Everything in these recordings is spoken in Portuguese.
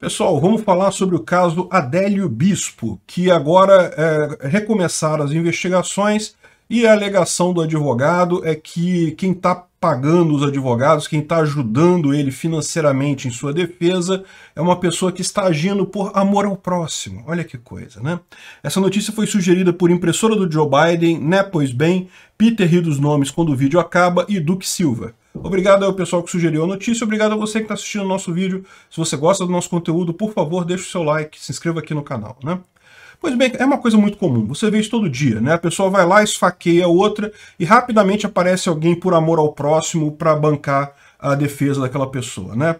Pessoal, vamos falar sobre o caso Adélio Bispo, que agora é, recomeçaram as investigações e a alegação do advogado é que quem está pagando os advogados, quem está ajudando ele financeiramente em sua defesa, é uma pessoa que está agindo por amor ao próximo. Olha que coisa, né? Essa notícia foi sugerida por impressora do Joe Biden, né? Pois bem, Peter ri dos nomes quando o vídeo acaba e Duke Silva. Obrigado ao pessoal que sugeriu a notícia, obrigado a você que está assistindo o nosso vídeo. Se você gosta do nosso conteúdo, por favor, deixe o seu like, se inscreva aqui no canal, né? Pois bem, é uma coisa muito comum, você vê isso todo dia, né? A pessoa vai lá, esfaqueia outra e rapidamente aparece alguém por amor ao próximo para bancar a defesa daquela pessoa, né?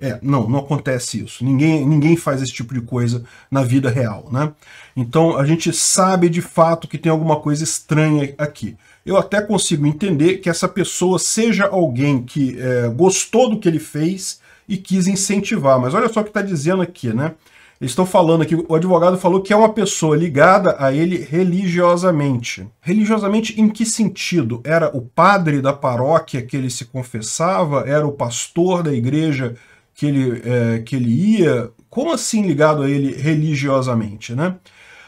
É, não, não acontece isso. Ninguém, ninguém faz esse tipo de coisa na vida real, né? Então a gente sabe de fato que tem alguma coisa estranha aqui. Eu até consigo entender que essa pessoa seja alguém que é, gostou do que ele fez e quis incentivar. Mas olha só o que está dizendo aqui, né? Estou falando aqui, o advogado falou que é uma pessoa ligada a ele religiosamente. Religiosamente em que sentido? Era o padre da paróquia que ele se confessava? Era o pastor da igreja que ele, é, que ele ia, como assim ligado a ele religiosamente, né?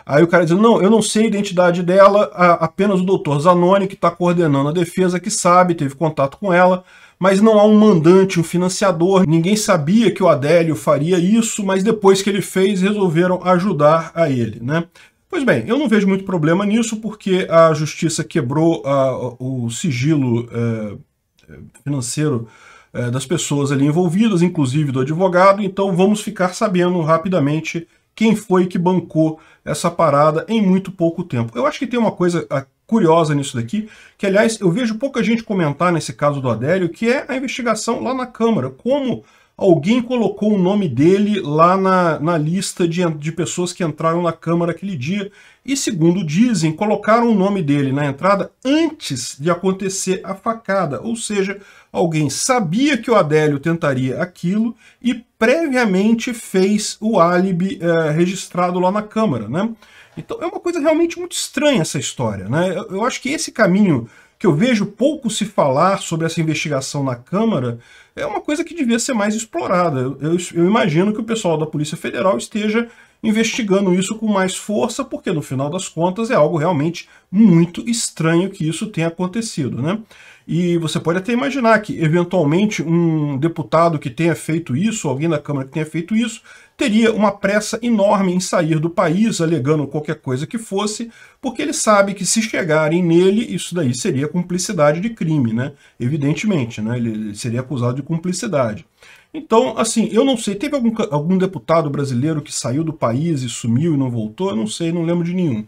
Aí o cara diz, não, eu não sei a identidade dela, apenas o doutor Zanoni, que está coordenando a defesa, que sabe, teve contato com ela, mas não há um mandante, um financiador, ninguém sabia que o Adélio faria isso, mas depois que ele fez, resolveram ajudar a ele, né? Pois bem, eu não vejo muito problema nisso, porque a justiça quebrou a, o sigilo é, é financeiro é, das pessoas ali envolvidas, inclusive do advogado, então vamos ficar sabendo rapidamente quem foi que bancou essa parada em muito pouco tempo. Eu acho que tem uma coisa ah, curiosa nisso daqui, que aliás eu vejo pouca gente comentar nesse caso do Adélio, que é a investigação lá na Câmara, como alguém colocou o nome dele lá na, na lista de, de pessoas que entraram na Câmara aquele dia. E, segundo dizem, colocaram o nome dele na entrada antes de acontecer a facada. Ou seja, alguém sabia que o Adélio tentaria aquilo e previamente fez o álibi é, registrado lá na Câmara, né? Então é uma coisa realmente muito estranha essa história, né? Eu, eu acho que esse caminho que eu vejo pouco se falar sobre essa investigação na Câmara, é uma coisa que devia ser mais explorada. Eu, eu imagino que o pessoal da Polícia Federal esteja investigando isso com mais força, porque no final das contas é algo realmente muito estranho que isso tenha acontecido, né? E você pode até imaginar que, eventualmente, um deputado que tenha feito isso, alguém da Câmara que tenha feito isso, teria uma pressa enorme em sair do país, alegando qualquer coisa que fosse, porque ele sabe que se chegarem nele, isso daí seria cumplicidade de crime, né? Evidentemente, né? Ele seria acusado de cumplicidade. Então, assim, eu não sei, teve algum, algum deputado brasileiro que saiu do país e sumiu e não voltou? Eu não sei, não lembro de nenhum.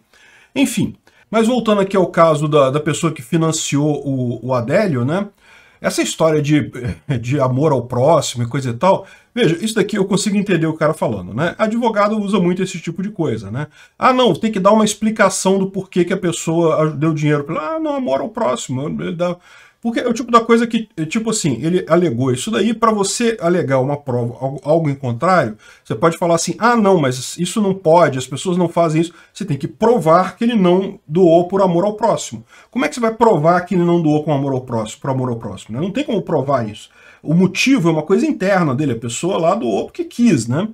Enfim, mas voltando aqui ao caso da, da pessoa que financiou o, o Adélio, né? Essa história de, de amor ao próximo e coisa e tal, veja, isso daqui eu consigo entender o cara falando, né? Advogado usa muito esse tipo de coisa, né? Ah, não, tem que dar uma explicação do porquê que a pessoa deu dinheiro. Ah, não, amor ao próximo. Ele dá, porque é o tipo da coisa que, é tipo assim, ele alegou isso daí, para você alegar uma prova, algo, algo em contrário, você pode falar assim, ah, não, mas isso não pode, as pessoas não fazem isso. Você tem que provar que ele não doou por amor ao próximo. Como é que você vai provar que ele não doou com amor ao próximo, por amor ao próximo? Né? Não tem como provar isso. O motivo é uma coisa interna dele, a pessoa lá doou porque quis, né?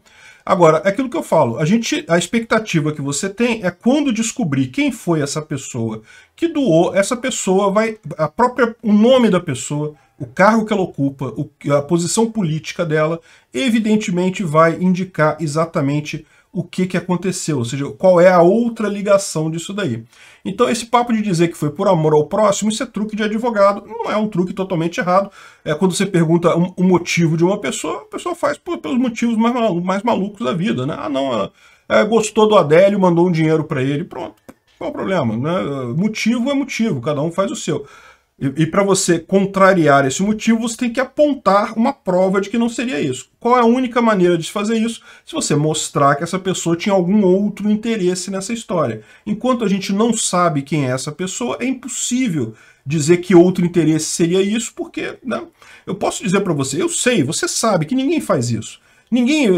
Agora, é aquilo que eu falo, a gente a expectativa que você tem é quando descobrir quem foi essa pessoa que doou, essa pessoa vai a própria o nome da pessoa, o cargo que ela ocupa, o, a posição política dela, evidentemente vai indicar exatamente o que, que aconteceu, ou seja, qual é a outra ligação disso daí. Então, esse papo de dizer que foi por amor ao próximo, isso é truque de advogado, não é um truque totalmente errado. É quando você pergunta o motivo de uma pessoa, a pessoa faz pelos motivos mais, mais malucos da vida, né? Ah, não, é, gostou do Adélio, mandou um dinheiro para ele, pronto. Qual o problema? Né? Motivo é motivo, cada um faz o seu. E, e para você contrariar esse motivo, você tem que apontar uma prova de que não seria isso. Qual é a única maneira de fazer isso? Se você mostrar que essa pessoa tinha algum outro interesse nessa história. Enquanto a gente não sabe quem é essa pessoa, é impossível dizer que outro interesse seria isso, porque né, eu posso dizer para você, eu sei, você sabe que ninguém faz isso. Ninguém.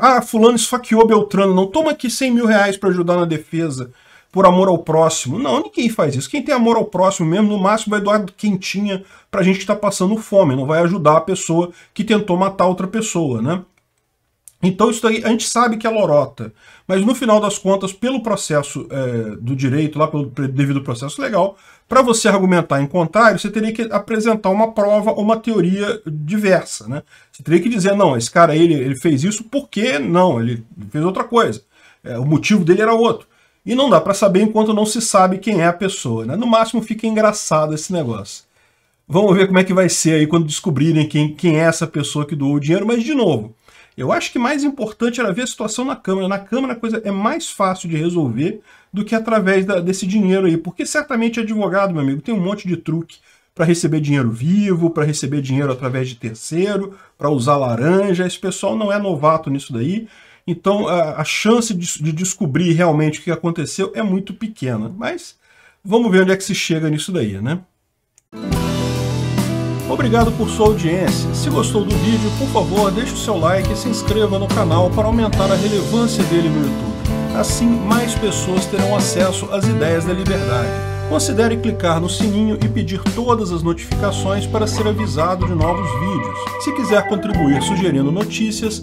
Ah, fulano esfaqueou Beltrano, não toma aqui 100 mil reais para ajudar na defesa por amor ao próximo. Não, ninguém faz isso. Quem tem amor ao próximo mesmo, no máximo vai doar quentinha pra gente que tá passando fome, não vai ajudar a pessoa que tentou matar outra pessoa, né? Então isso daí a gente sabe que é lorota, mas no final das contas, pelo processo é, do direito, lá pelo devido processo legal, para você argumentar em contrário, você teria que apresentar uma prova ou uma teoria diversa, né? Você teria que dizer, não, esse cara ele, ele fez isso porque não, ele fez outra coisa. É, o motivo dele era outro. E não dá para saber enquanto não se sabe quem é a pessoa. Né? No máximo fica engraçado esse negócio. Vamos ver como é que vai ser aí quando descobrirem quem, quem é essa pessoa que doou o dinheiro. Mas, de novo, eu acho que mais importante era ver a situação na Câmara. Na Câmara a coisa é mais fácil de resolver do que através da, desse dinheiro aí. Porque certamente advogado, meu amigo, tem um monte de truque para receber dinheiro vivo, para receber dinheiro através de terceiro, para usar laranja. Esse pessoal não é novato nisso daí. Então a, a chance de, de, descobrir realmente o que aconteceu é muito pequena. Mas vamos ver onde é que se chega nisso daí, né? Obrigado por sua audiência. Se gostou do vídeo, por favor, deixe o seu like e se inscreva no canal para aumentar a relevância dele no YouTube. Assim, mais pessoas terão acesso às ideias da liberdade considere clicar no sininho e pedir todas as notificações para ser avisado de novos vídeos. Se quiser contribuir sugerindo notícias,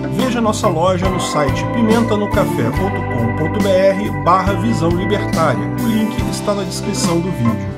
Veja nossa loja no site pimentanocafé.com.br barra Visão Libertária. O link está na descrição do vídeo.